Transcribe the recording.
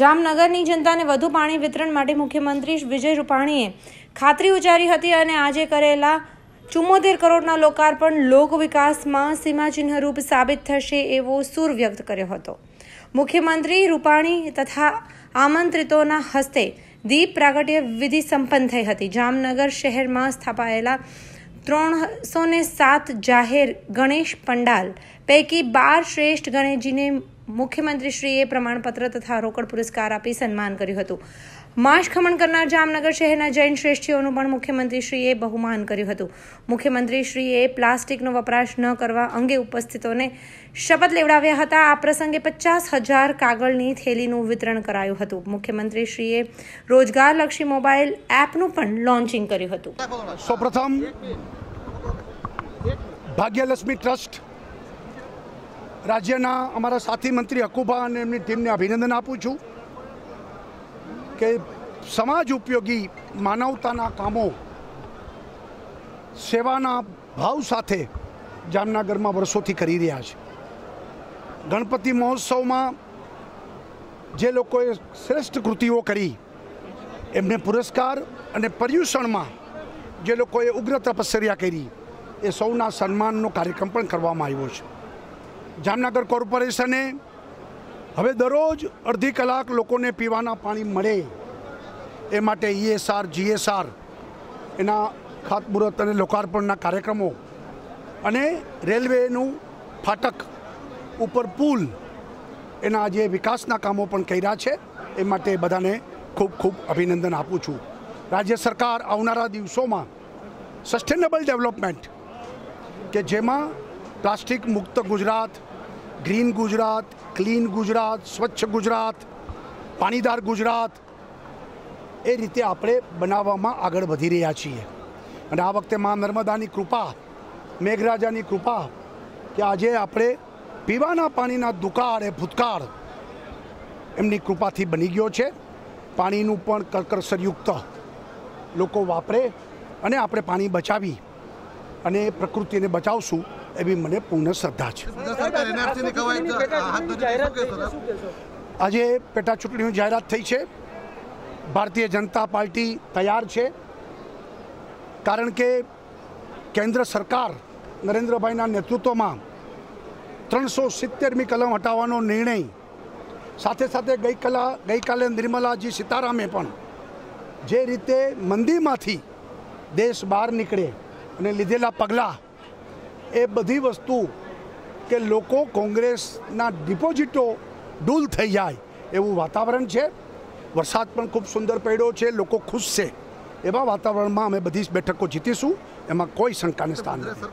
જામનગરની જનતાને વધુ પાણી વિતરણ માટે મુખ્યમંત્રી વિજય રૂપાણીએ ખાતરી ઉચ્ચારી હતી અને આજે કરેલા ચુમ્મોતેર કરોડના લોકાર્પણ લોક વિકાસમાં સીમાચિહ્નરૂપ સાબિત થશે એવો સૂર વ્યક્ત કર્યો હતો મુખ્યમંત્રી રૂપાણી તથા આમંત્રિતોના હસ્તે દીપ પ્રાગટ્ય વિધિ સંપન્ન થઈ હતી જામનગર શહેરમાં સ્થાપાયેલા ત્રણસો સાત જાહેર ગણેશ પંડાલ પૈકી બાર શ્રેષ્ઠ ગણેશજીને મુખ્યમંત્રીશ્રીએ પ્રમાણપત્ર તથા રોકડ પુરસ્કાર આપી સન્માન કર્યું હતું માસ ખમણ કરનાર જામનગર શહેરના જૈન શ્રેષ્ઠીઓનું પણ મુખ્યમંત્રીશ્રીએ બહુમાન કર્યું હતું મુખ્યમંત્રીશ્રીએ પ્લાસ્ટિકનો વપરાશ ન કરવા અંગે ઉપસ્થિતોને શપથ લેવડાવ્યા હતા આ પ્રસંગે પચાસ હજાર કાગળની થેલીનું વિતરણ કરાયું હતું મુખ્યમંત્રીશ્રીએ રોજગારલક્ષી મોબાઈલ એપનું પણ લોન્ચિંગ કર્યું હતું સૌપ્રથમ ભાગ્યલક્ષ્મી ટ્રસ્ટ રાજ્યના અમારા સાથી મંત્રી હકુભા અને એમની ટીમને અભિનંદન આપું છું કે સમાજ ઉપયોગી માનવતાના કામો સેવાના ભાવ સાથે જામનગરમાં વર્ષોથી કરી રહ્યા છે ગણપતિ મહોત્સવમાં જે લોકોએ શ્રેષ્ઠ કૃતિઓ કરી એમને પુરસ્કાર અને પર્યુષણમાં જે લોકોએ ઉગ્ર તપશ્ચર્યા કરી એ સૌના સન્માનનો કાર્યક્રમ પણ કરવામાં આવ્યો છે જામનગર કોર્પોરેશને હવે દરરોજ અડધી કલાક લોકોને પીવાના પાણી મળે એ માટે ઈએસઆર જીએસઆર એના ખાતમુહૂર્ત અને લોકાર્પણના કાર્યક્રમો અને રેલવેનું ફાટક ઉપર પુલ એના જે વિકાસના કામો પણ કર્યા છે એ માટે બધાને ખૂબ ખૂબ અભિનંદન આપું છું રાજ્ય સરકાર આવનારા દિવસોમાં સસ્ટેનેબલ ડેવલપમેન્ટ કે જેમાં પ્લાસ્ટિક મુક્ત ગુજરાત ગ્રીન ગુજરાત ક્લીન ગુજરાત સ્વચ્છ ગુજરાત પાણીદાર ગુજરાત એ રીતે આપણે બનાવવામાં આગળ વધી રહ્યા છીએ અને આ વખતે મા નર્મદાની કૃપા મેઘરાજાની કૃપા કે આજે આપણે પીવાના પાણીના દુકાળ એ ભૂતકાળ એમની કૃપાથી બની ગયો છે પાણીનું પણ કરકસરયુક્ત લોકો વાપરે અને આપણે પાણી બચાવી અને પ્રકૃતિને બચાવશું એવી મને પૂર્ણ શ્રદ્ધા છે આજે પેટા ચૂંટણીની જાહેરાત થઈ છે ભારતીય જનતા પાર્ટી તૈયાર છે કારણ કે કેન્દ્ર સરકાર નરેન્દ્રભાઈના નેતૃત્વમાં ત્રણસો સિત્તેરમી કલમ હટાવવાનો નિર્ણય સાથે સાથે ગઈકાલા ગઈકાલે નિર્મલાજી સીતારામે પણ જે રીતે મંદીમાંથી દેશ બહાર નીકળે અને લીધેલા પગલાં એ બધી વસ્તુ કે લોકો કોંગ્રેસના ડિપોઝિટો ડૂલ થઈ જાય એવું વાતાવરણ છે વરસાદ પણ ખૂબ સુંદર પડ્યો છે લોકો ખુશ છે એવા વાતાવરણમાં અમે બધી જ બેઠકો જીતીશું એમાં કોઈ શંકાને સ્થાન નથી